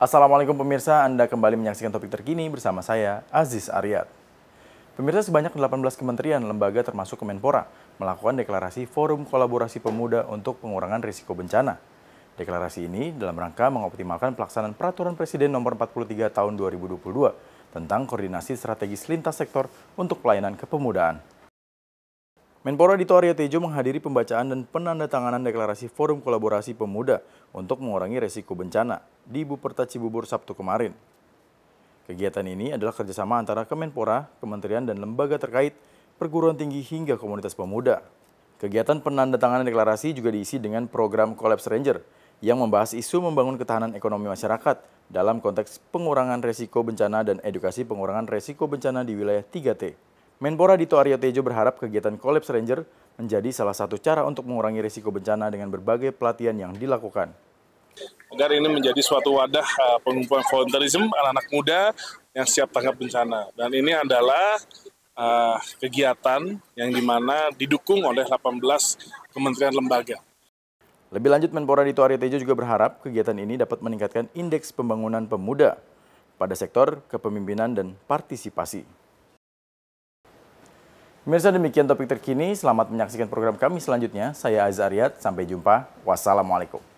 Assalamualaikum pemirsa, Anda kembali menyaksikan topik terkini bersama saya, Aziz Aryat. Pemirsa sebanyak 18 kementerian lembaga termasuk Kemenpora melakukan deklarasi Forum Kolaborasi Pemuda untuk Pengurangan Risiko Bencana. Deklarasi ini dalam rangka mengoptimalkan pelaksanaan Peraturan Presiden Nomor 43 Tahun 2022 tentang koordinasi strategis lintas sektor untuk pelayanan kepemudaan. Menpora Dito Arya Tejo menghadiri pembacaan dan penandatanganan deklarasi Forum Kolaborasi Pemuda untuk mengurangi resiko bencana di Ibu Buperta Cibubur Sabtu kemarin. Kegiatan ini adalah kerjasama antara Kemenpora, Kementerian dan lembaga terkait, perguruan tinggi hingga komunitas pemuda. Kegiatan penandatanganan deklarasi juga diisi dengan program Collapse Ranger yang membahas isu membangun ketahanan ekonomi masyarakat dalam konteks pengurangan resiko bencana dan edukasi pengurangan resiko bencana di wilayah 3T. Menpora Dito Aryo Tejo berharap kegiatan Collapse Ranger menjadi salah satu cara untuk mengurangi risiko bencana dengan berbagai pelatihan yang dilakukan. Agar ini menjadi suatu wadah uh, pengumpulan volunteerism anak-anak muda yang siap tanggap bencana. Dan ini adalah uh, kegiatan yang dimana didukung oleh 18 kementerian lembaga. Lebih lanjut, Menpora Dito Aryo Tejo juga berharap kegiatan ini dapat meningkatkan indeks pembangunan pemuda pada sektor kepemimpinan dan partisipasi. Pemirsa demikian topik terkini. Selamat menyaksikan program kami selanjutnya. Saya Azariat. Sampai jumpa. Wassalamualaikum.